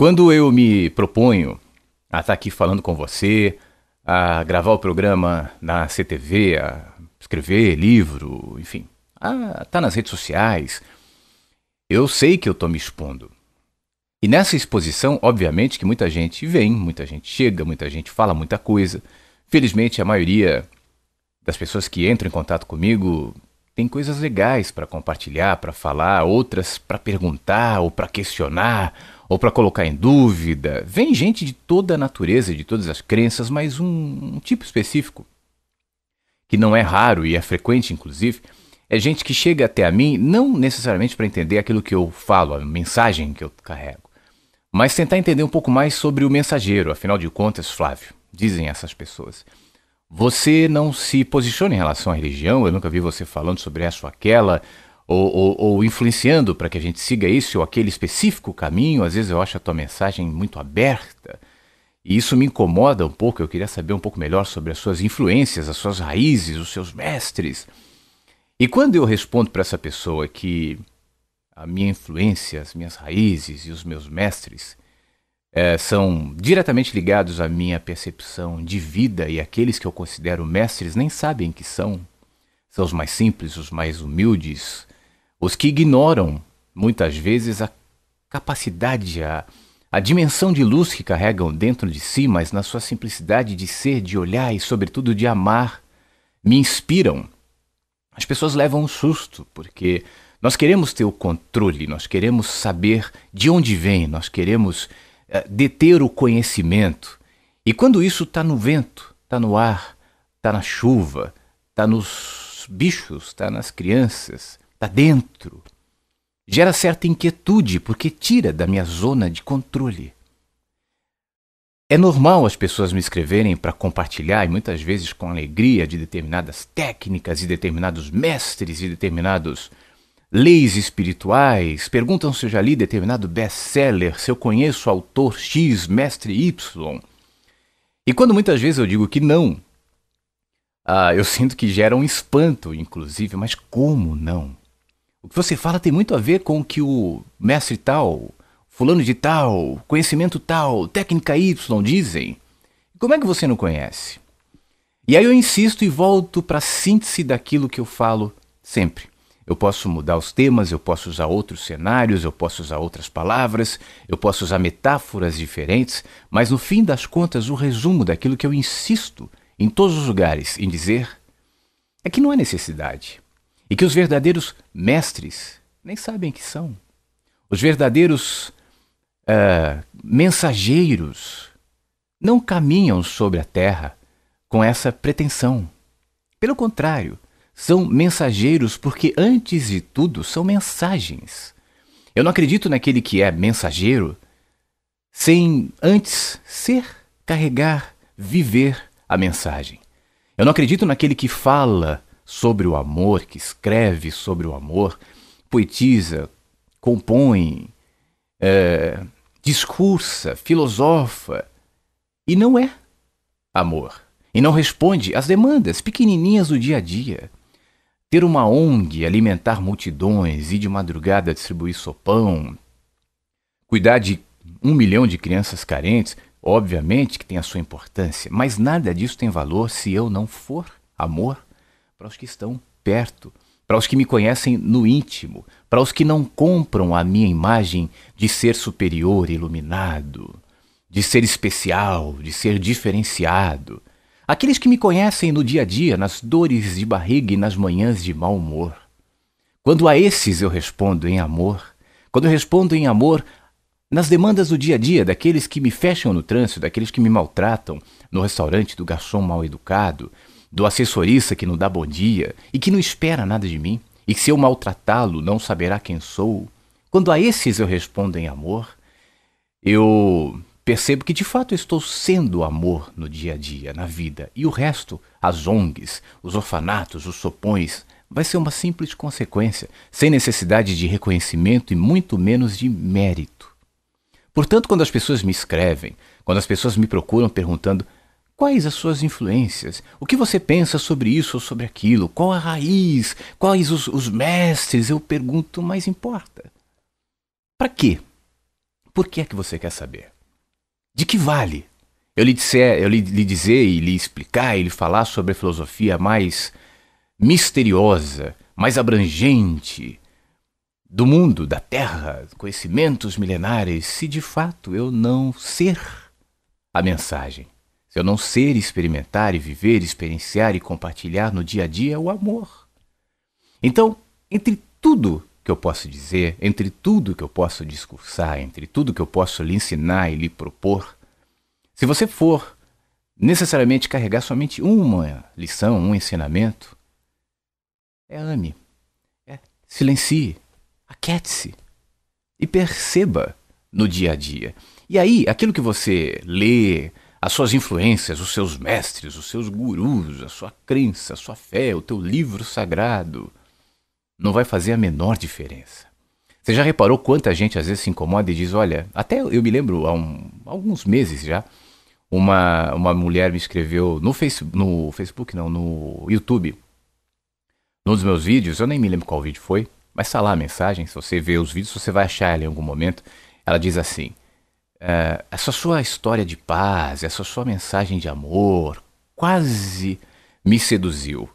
Quando eu me proponho a estar aqui falando com você, a gravar o programa na CTV, a escrever livro, enfim, a estar nas redes sociais, eu sei que eu estou me expondo. E nessa exposição, obviamente que muita gente vem, muita gente chega, muita gente fala muita coisa. Felizmente, a maioria das pessoas que entram em contato comigo tem coisas legais para compartilhar, para falar, outras para perguntar ou para questionar, ou para colocar em dúvida. Vem gente de toda a natureza, de todas as crenças, mas um, um tipo específico, que não é raro e é frequente, inclusive, é gente que chega até a mim não necessariamente para entender aquilo que eu falo, a mensagem que eu carrego, mas tentar entender um pouco mais sobre o mensageiro, afinal de contas, Flávio, dizem essas pessoas. Você não se posiciona em relação à religião, eu nunca vi você falando sobre essa ou aquela, ou, ou, ou influenciando para que a gente siga esse ou aquele específico caminho. Às vezes eu acho a tua mensagem muito aberta e isso me incomoda um pouco. Eu queria saber um pouco melhor sobre as suas influências, as suas raízes, os seus mestres. E quando eu respondo para essa pessoa que a minha influência, as minhas raízes e os meus mestres é, são diretamente ligados à minha percepção de vida e aqueles que eu considero mestres nem sabem que são. São os mais simples, os mais humildes, os que ignoram, muitas vezes, a capacidade, a, a dimensão de luz que carregam dentro de si, mas na sua simplicidade de ser, de olhar e, sobretudo, de amar, me inspiram. As pessoas levam um susto, porque nós queremos ter o controle, nós queremos saber de onde vem, nós queremos uh, deter o conhecimento. E quando isso está no vento, está no ar, está na chuva, está nos bichos, está nas crianças, está dentro. Gera certa inquietude, porque tira da minha zona de controle. É normal as pessoas me escreverem para compartilhar, e muitas vezes com alegria, de determinadas técnicas e determinados mestres e determinados leis espirituais. Perguntam se eu já li determinado best-seller, se eu conheço autor X, mestre Y. E quando muitas vezes eu digo que não, ah, eu sinto que gera um espanto, inclusive, mas como não? O que você fala tem muito a ver com o que o mestre tal, fulano de tal, conhecimento tal, técnica Y dizem. Como é que você não conhece? E aí eu insisto e volto para a síntese daquilo que eu falo sempre. Eu posso mudar os temas, eu posso usar outros cenários, eu posso usar outras palavras, eu posso usar metáforas diferentes, mas no fim das contas, o resumo daquilo que eu insisto em todos os lugares em dizer é que não há necessidade e que os verdadeiros mestres nem sabem que são. Os verdadeiros uh, mensageiros não caminham sobre a terra com essa pretensão. Pelo contrário, são mensageiros porque, antes de tudo, são mensagens. Eu não acredito naquele que é mensageiro sem antes ser, carregar, viver a mensagem. Eu não acredito naquele que fala sobre o amor, que escreve sobre o amor, poetiza, compõe, é, discursa, filosofa, e não é amor. E não responde às demandas pequenininhas do dia a dia. Ter uma ONG, alimentar multidões e de madrugada distribuir sopão, cuidar de um milhão de crianças carentes, obviamente que tem a sua importância, mas nada disso tem valor se eu não for amor para os que estão perto, para os que me conhecem no íntimo, para os que não compram a minha imagem de ser superior, iluminado, de ser especial, de ser diferenciado. Aqueles que me conhecem no dia a dia, nas dores de barriga e nas manhãs de mau humor. Quando a esses eu respondo em amor, quando eu respondo em amor nas demandas do dia a dia, daqueles que me fecham no trânsito, daqueles que me maltratam no restaurante do garçom mal educado, do assessorista que não dá bom dia e que não espera nada de mim, e que se eu maltratá-lo não saberá quem sou, quando a esses eu respondo em amor, eu percebo que de fato estou sendo amor no dia a dia, na vida, e o resto, as ONGs, os orfanatos, os sopões, vai ser uma simples consequência, sem necessidade de reconhecimento e muito menos de mérito. Portanto, quando as pessoas me escrevem, quando as pessoas me procuram perguntando Quais as suas influências? O que você pensa sobre isso ou sobre aquilo? Qual a raiz? Quais os, os mestres? Eu pergunto, mas importa. Para quê? Por que é que você quer saber? De que vale? Eu lhe, disser, eu lhe, lhe dizer e lhe explicar e lhe falar sobre a filosofia mais misteriosa, mais abrangente do mundo, da terra, conhecimentos milenares, se de fato eu não ser a mensagem. Se eu não ser, experimentar e viver, experienciar e compartilhar no dia a dia o amor. Então, entre tudo que eu posso dizer, entre tudo que eu posso discursar, entre tudo que eu posso lhe ensinar e lhe propor, se você for necessariamente carregar somente uma lição, um ensinamento, é ame, é silencie, aquete-se e perceba no dia a dia. E aí, aquilo que você lê, as suas influências, os seus mestres, os seus gurus, a sua crença, a sua fé, o teu livro sagrado, não vai fazer a menor diferença. Você já reparou quanta gente às vezes se incomoda e diz: Olha, até eu me lembro há um, alguns meses já, uma, uma mulher me escreveu no, face, no Facebook, não, no YouTube, num dos meus vídeos, eu nem me lembro qual vídeo foi, mas está lá a mensagem. Se você ver os vídeos, você vai achar ela em algum momento. Ela diz assim: é, essa sua história de paz, essa sua mensagem de amor quase me seduziu.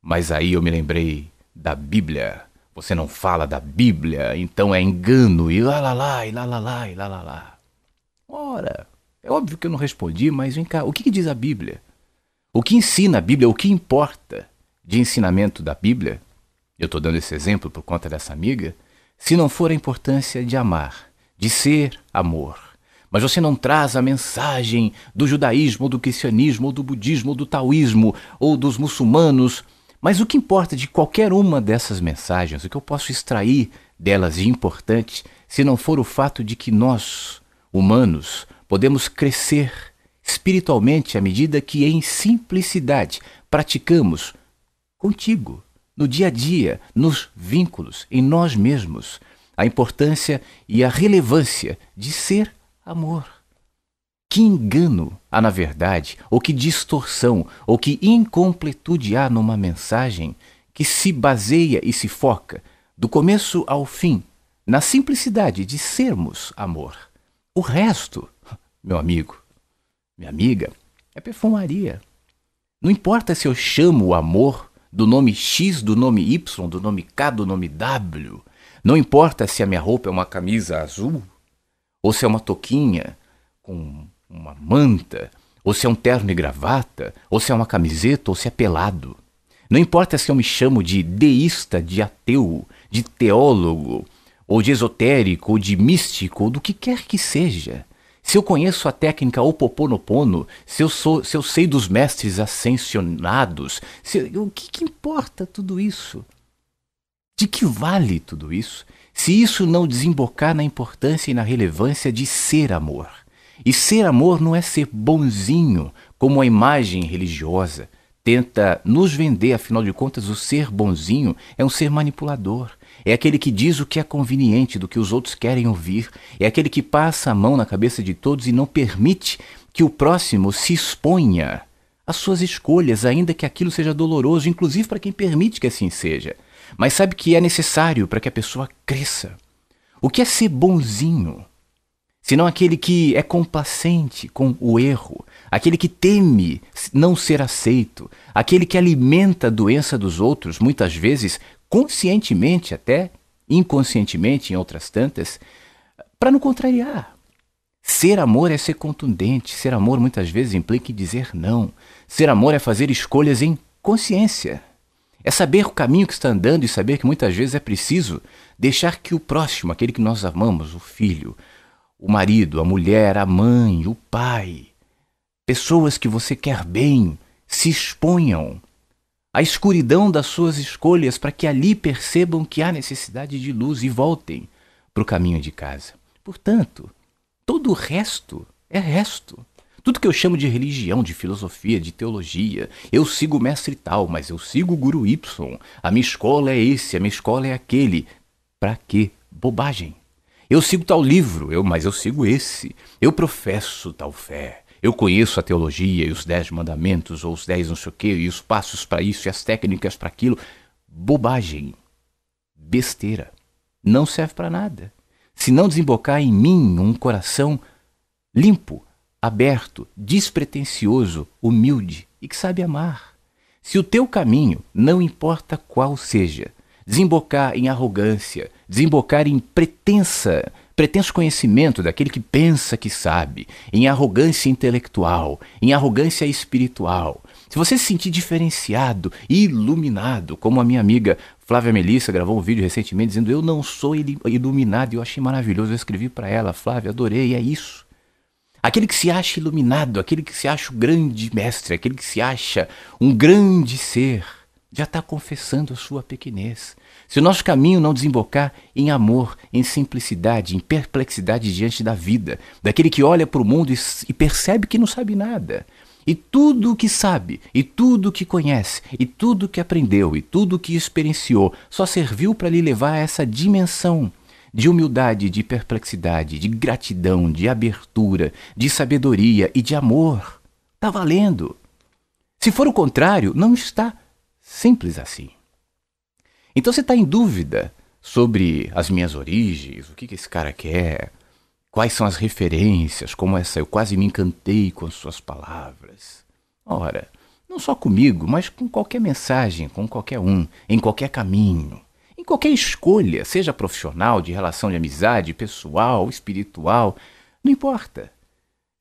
Mas aí eu me lembrei da Bíblia. Você não fala da Bíblia, então é engano, e lá lá lá, e lá lá lá, e lá lá lá. Ora, é óbvio que eu não respondi, mas vem cá, o que, que diz a Bíblia? O que ensina a Bíblia? O que importa de ensinamento da Bíblia? Eu estou dando esse exemplo por conta dessa amiga. Se não for a importância de amar, de ser amor, mas você não traz a mensagem do judaísmo, do cristianismo, do budismo, do taoísmo ou dos muçulmanos. Mas o que importa de qualquer uma dessas mensagens, o que eu posso extrair delas de importante, se não for o fato de que nós, humanos, podemos crescer espiritualmente à medida que em simplicidade praticamos contigo, no dia a dia, nos vínculos, em nós mesmos, a importância e a relevância de ser amor. Que engano há na verdade, ou que distorção, ou que incompletude há numa mensagem que se baseia e se foca, do começo ao fim, na simplicidade de sermos amor. O resto, meu amigo, minha amiga, é perfumaria. Não importa se eu chamo o amor do nome X, do nome Y, do nome K, do nome W. Não importa se a minha roupa é uma camisa azul ou se é uma toquinha com uma manta, ou se é um terno e gravata, ou se é uma camiseta, ou se é pelado. Não importa se eu me chamo de deísta, de ateu, de teólogo, ou de esotérico, ou de místico, ou do que quer que seja. Se eu conheço a técnica Opoponopono, se eu, sou, se eu sei dos mestres ascensionados, se, o que, que importa tudo isso? De que vale tudo isso se isso não desembocar na importância e na relevância de ser amor. E ser amor não é ser bonzinho, como a imagem religiosa tenta nos vender, afinal de contas, o ser bonzinho é um ser manipulador. É aquele que diz o que é conveniente, do que os outros querem ouvir. É aquele que passa a mão na cabeça de todos e não permite que o próximo se exponha às suas escolhas, ainda que aquilo seja doloroso, inclusive para quem permite que assim seja mas sabe que é necessário para que a pessoa cresça. O que é ser bonzinho? Senão aquele que é complacente com o erro, aquele que teme não ser aceito, aquele que alimenta a doença dos outros, muitas vezes conscientemente até, inconscientemente em outras tantas, para não contrariar. Ser amor é ser contundente, ser amor muitas vezes implica dizer não. Ser amor é fazer escolhas em consciência. É saber o caminho que está andando e saber que muitas vezes é preciso deixar que o próximo, aquele que nós amamos, o filho, o marido, a mulher, a mãe, o pai, pessoas que você quer bem, se exponham à escuridão das suas escolhas para que ali percebam que há necessidade de luz e voltem para o caminho de casa. Portanto, todo o resto é resto. Tudo que eu chamo de religião, de filosofia, de teologia, eu sigo o mestre tal, mas eu sigo o guru Y. A minha escola é esse, a minha escola é aquele. Para quê? Bobagem. Eu sigo tal livro, eu, mas eu sigo esse. Eu professo tal fé. Eu conheço a teologia e os dez mandamentos, ou os dez não sei o quê, e os passos para isso e as técnicas para aquilo. Bobagem. Besteira. Não serve para nada. Se não desembocar em mim um coração limpo, aberto, despretensioso, humilde e que sabe amar. Se o teu caminho, não importa qual seja, desembocar em arrogância, desembocar em pretensa, pretenso conhecimento daquele que pensa que sabe, em arrogância intelectual, em arrogância espiritual, se você se sentir diferenciado, iluminado, como a minha amiga Flávia Melissa gravou um vídeo recentemente dizendo: Eu não sou iluminado, eu achei maravilhoso, eu escrevi para ela, Flávia, adorei, é isso. Aquele que se acha iluminado, aquele que se acha o grande mestre, aquele que se acha um grande ser, já está confessando a sua pequenez. Se o nosso caminho não desembocar em amor, em simplicidade, em perplexidade diante da vida, daquele que olha para o mundo e percebe que não sabe nada, e tudo o que sabe, e tudo o que conhece, e tudo o que aprendeu, e tudo o que experienciou só serviu para lhe levar a essa dimensão de humildade, de perplexidade, de gratidão, de abertura, de sabedoria e de amor. Está valendo. Se for o contrário, não está. Simples assim. Então você está em dúvida sobre as minhas origens, o que, que esse cara quer, quais são as referências, como essa eu quase me encantei com as suas palavras. Ora, não só comigo, mas com qualquer mensagem, com qualquer um, em qualquer caminho qualquer escolha, seja profissional, de relação de amizade, pessoal, espiritual, não importa.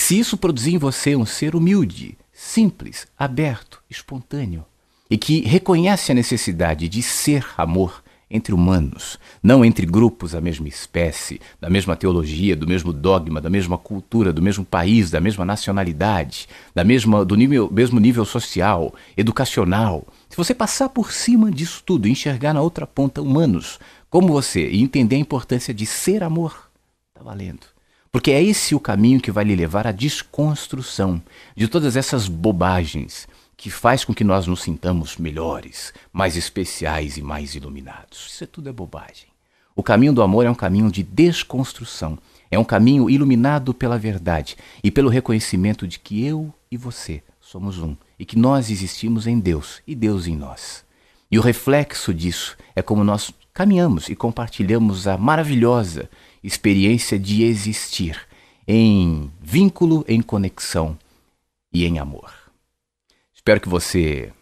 Se isso produzir em você um ser humilde, simples, aberto, espontâneo, e que reconhece a necessidade de ser amor, entre humanos, não entre grupos da mesma espécie, da mesma teologia, do mesmo dogma, da mesma cultura, do mesmo país, da mesma nacionalidade, da mesma, do nível, mesmo nível social, educacional. Se você passar por cima disso tudo, enxergar na outra ponta humanos, como você, e entender a importância de ser amor, está valendo. Porque é esse o caminho que vai lhe levar à desconstrução de todas essas bobagens, que faz com que nós nos sintamos melhores, mais especiais e mais iluminados. Isso é tudo é bobagem. O caminho do amor é um caminho de desconstrução, é um caminho iluminado pela verdade e pelo reconhecimento de que eu e você somos um e que nós existimos em Deus e Deus em nós. E o reflexo disso é como nós caminhamos e compartilhamos a maravilhosa experiência de existir em vínculo, em conexão e em amor. Espero que você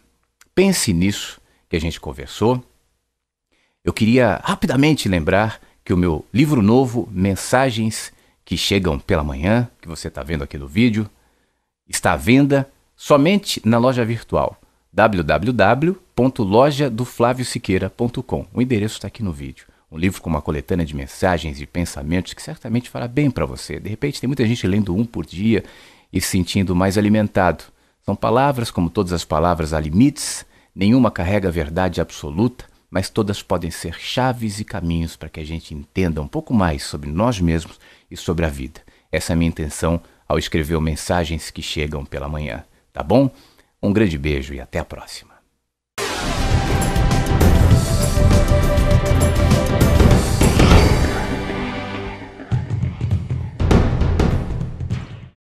pense nisso que a gente conversou. Eu queria rapidamente lembrar que o meu livro novo, Mensagens que Chegam pela Manhã, que você está vendo aqui no vídeo, está à venda somente na loja virtual www.lojadoflaviosiqueira.com. O endereço está aqui no vídeo. Um livro com uma coletânea de mensagens e pensamentos que certamente fará bem para você. De repente, tem muita gente lendo um por dia e se sentindo mais alimentado. São palavras, como todas as palavras, há limites, nenhuma carrega a verdade absoluta, mas todas podem ser chaves e caminhos para que a gente entenda um pouco mais sobre nós mesmos e sobre a vida. Essa é a minha intenção ao escrever mensagens que chegam pela manhã, tá bom? Um grande beijo e até a próxima.